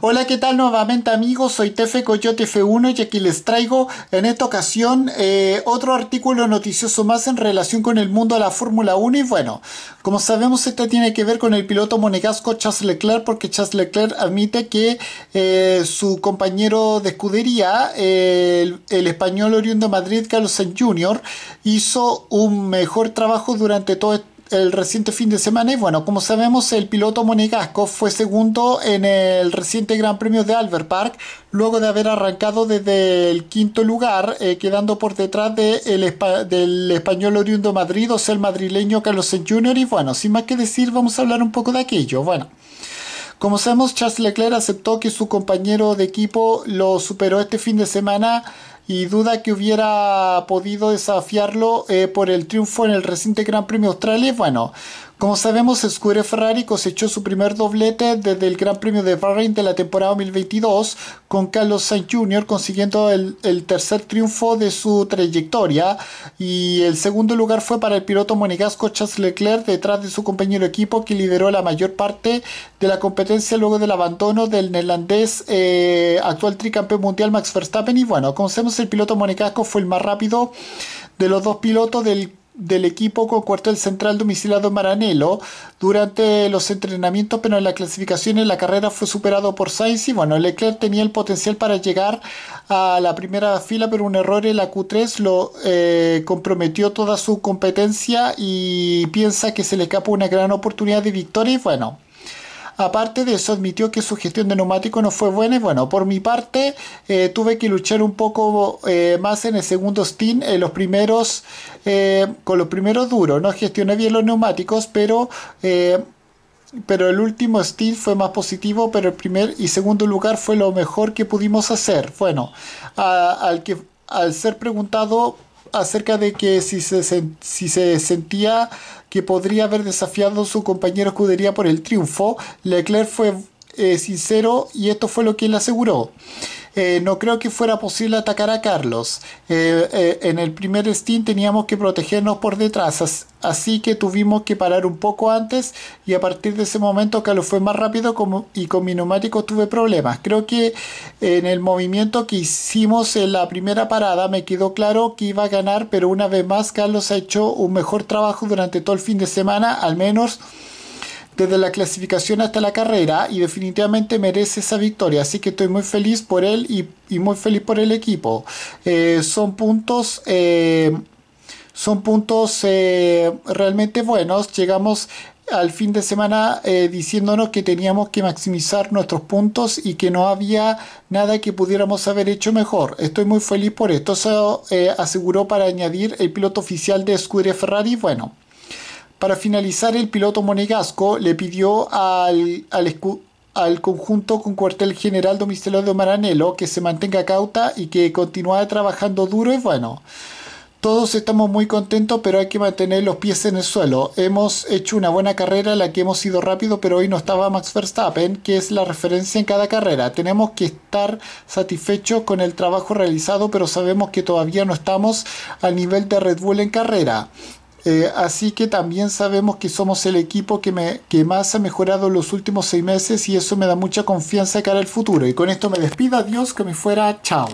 Hola, ¿qué tal nuevamente amigos? Soy Tefe Coyote F1 y aquí les traigo en esta ocasión eh, otro artículo noticioso más en relación con el mundo de la Fórmula 1 y bueno, como sabemos este tiene que ver con el piloto monegasco Charles Leclerc porque Charles Leclerc admite que eh, su compañero de escudería, eh, el, español oriundo de Madrid Carlos Sainz Jr., hizo un mejor trabajo durante todo este el reciente fin de semana. Y bueno, como sabemos, el piloto monegasco fue segundo en el reciente Gran Premio de Albert Park, luego de haber arrancado desde el quinto lugar, eh, quedando por detrás de del español oriundo Madrid, o sea, el madrileño Carlos Sainz Jr. Y bueno, sin más que decir, vamos a hablar un poco de aquello. Bueno. Como sabemos, Charles Leclerc aceptó que su compañero de equipo lo superó este fin de semana y duda que hubiera podido desafiarlo eh, por el triunfo en el reciente Gran Premio Australia. Bueno, como sabemos, Scuderia Ferrari cosechó su primer doblete desde el Gran Premio de Bahrain de la temporada 2022 con Carlos Sainz Jr. consiguiendo el, tercer triunfo de su trayectoria y el segundo lugar fue para el piloto monegasco Charles Leclerc detrás de su compañero equipo que lideró la mayor parte de la competencia luego del abandono del neerlandés eh, actual tricampeón mundial Max Verstappen y bueno, como sabemos el piloto Monecasco fue el más rápido de los dos pilotos del equipo con cuartel central domiciliado en Maranello durante los entrenamientos, pero en la clasificación en la carrera fue superado por Sainz y bueno, Leclerc tenía el potencial para llegar a la primera fila, pero un error en la Q3 lo eh, comprometió toda su competencia y piensa que se le escapó una gran oportunidad de victoria y bueno, Aparte de eso, admitió que su gestión de neumáticos no fue buena. Y bueno, por mi parte, eh, tuve que luchar un poco eh, más en el segundo stint, en los primeros, eh, con los primeros duros. No gestioné bien los neumáticos, pero pero el último stint fue más positivo, pero el primer y segundo lugar fue lo mejor que pudimos hacer. Bueno, al ser preguntado acerca de que si se, si se sentía que podría haber desafiado a su compañero escudería por el triunfo, Leclerc fue eh, sincero y esto fue lo que le aseguró. Eh, no creo que fuera posible atacar a Carlos. Eh, eh, en el primer Steam teníamos que protegernos por detrás, así que tuvimos que parar un poco antes y a partir de ese momento Carlos fue más rápido y con mi neumático tuve problemas. Creo que en el movimiento que hicimos en la primera parada me quedó claro que iba a ganar, pero una vez más Carlos ha hecho un mejor trabajo durante todo el fin de semana, al menos desde la clasificación hasta la carrera y definitivamente merece esa victoria. Así que estoy muy feliz por él y, muy feliz por el equipo. Eh, son puntos... Eh, son puntos eh, realmente buenos. Llegamos al fin de semana diciéndonos que teníamos que maximizar nuestros puntos y que no había nada que pudiéramos haber hecho mejor. Estoy muy feliz por esto. ...se aseguró para añadir el piloto oficial de Scuderia Ferrari. Bueno, para finalizar, el piloto monegasco le pidió al, al, conjunto con cuartel general de Maranello que se mantenga cauta y que continúe trabajando duro y bueno. Todos estamos muy contentos, pero hay que mantener los pies en el suelo. Hemos hecho una buena carrera la que hemos ido rápido, pero hoy no estaba Max Verstappen, que es la referencia en cada carrera. Tenemos que estar satisfechos con el trabajo realizado, pero sabemos que todavía no estamos al nivel de Red Bull en carrera. Eh, así que también sabemos que somos el equipo que, más ha mejorado en los últimos seis meses y eso me da mucha confianza de cara al futuro. Y con esto me despido, adiós, que me fuera, chao.